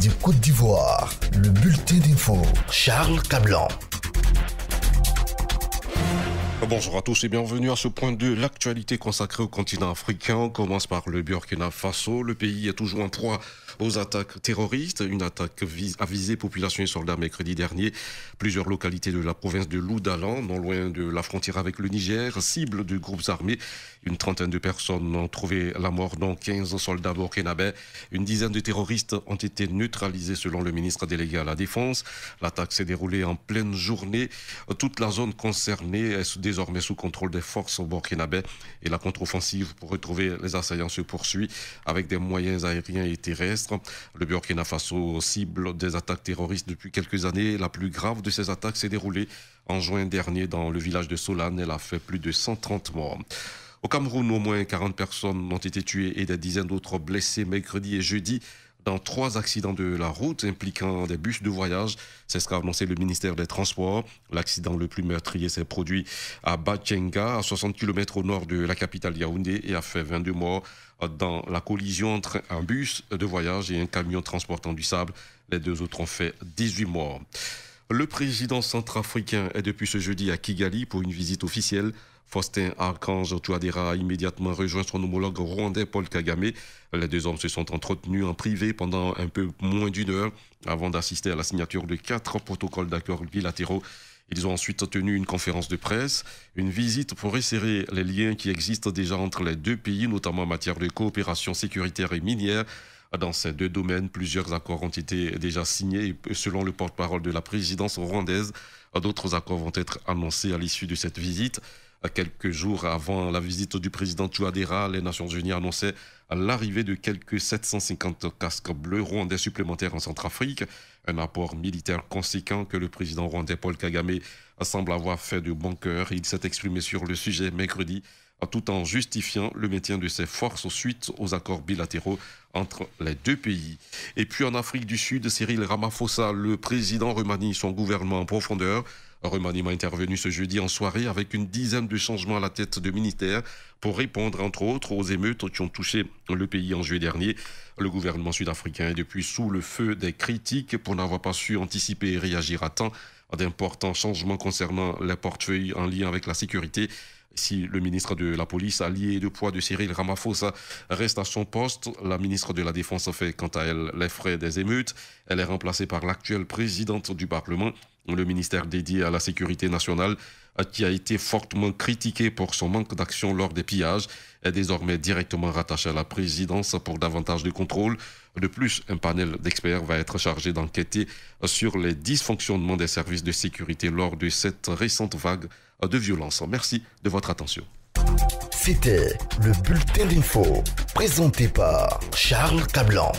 du Côte d'Ivoire, le bulletin d'info. Charles Cablan. Bonjour à tous et bienvenue à ce point de l'actualité consacrée au continent africain. commence par le Burkina Faso. Le pays est toujours en proie aux attaques terroristes. Une attaque a visé population et soldats mercredi dernier. Plusieurs localités de la province de Loudalan, non loin de la frontière avec le Niger, cible de groupes armés. Une trentaine de personnes ont trouvé la mort, dont 15 soldats burkinabés. Une dizaine de terroristes ont été neutralisés selon le ministre délégué à la Défense. L'attaque s'est déroulée en pleine journée. Toute la zone concernée est désormais sous contrôle des forces au burkinabè et la contre-offensive pour retrouver les assaillants se poursuit avec des moyens aériens et terrestres. Le Burkina Faso cible des attaques terroristes depuis quelques années. La plus grave de ces attaques s'est déroulée en juin dernier dans le village de Solane. Elle a fait plus de 130 morts. Au Cameroun, au moins 40 personnes ont été tuées et des dizaines d'autres blessées mercredi et jeudi dans trois accidents de la route impliquant des bus de voyage. C'est ce qu'a annoncé le ministère des Transports. L'accident le plus meurtrier s'est produit à Bachenga, à 60 km au nord de la capitale Yaoundé, et a fait 22 morts dans la collision entre un bus de voyage et un camion transportant du sable. Les deux autres ont fait 18 morts. Le président centrafricain est depuis ce jeudi à Kigali pour une visite officielle. Faustin Archange Touadéra a immédiatement rejoint son homologue rwandais Paul Kagame. Les deux hommes se sont entretenus en privé pendant un peu moins d'une heure avant d'assister à la signature de quatre protocoles d'accords bilatéraux. Ils ont ensuite tenu une conférence de presse, une visite pour resserrer les liens qui existent déjà entre les deux pays, notamment en matière de coopération sécuritaire et minière. Dans ces deux domaines, plusieurs accords ont été déjà signés selon le porte-parole de la présidence rwandaise, d'autres accords vont être annoncés à l'issue de cette visite. Quelques jours avant la visite du président Touadéra, les Nations Unies annonçaient l'arrivée de quelques 750 casques bleus rwandais supplémentaires en Centrafrique, un apport militaire conséquent que le président rwandais Paul Kagame semble avoir fait de bon cœur. Il s'est exprimé sur le sujet mercredi tout en justifiant le maintien de ses forces suite aux accords bilatéraux entre les deux pays. Et puis en Afrique du Sud, Cyril Ramaphosa, le président, remanie son gouvernement en profondeur. Remanie m'a intervenu ce jeudi en soirée avec une dizaine de changements à la tête de ministères pour répondre entre autres aux émeutes qui ont touché le pays en juillet dernier. Le gouvernement sud-africain est depuis sous le feu des critiques pour n'avoir pas su anticiper et réagir à temps à d'importants changements concernant les portefeuilles en lien avec la sécurité si le ministre de la Police, allié de poids de Cyril Ramaphosa, reste à son poste, la ministre de la Défense fait quant à elle les frais des émeutes. Elle est remplacée par l'actuelle présidente du Parlement, le ministère dédié à la sécurité nationale euh, qui a été fortement critiqué pour son manque d'action lors des pillages, est désormais directement rattaché à la présidence pour davantage de contrôle. De plus, un panel d'experts va être chargé d'enquêter euh, sur les dysfonctionnements des services de sécurité lors de cette récente vague euh, de violence. Merci de votre attention. C'était le bulletin d'info présenté par Charles Cablan.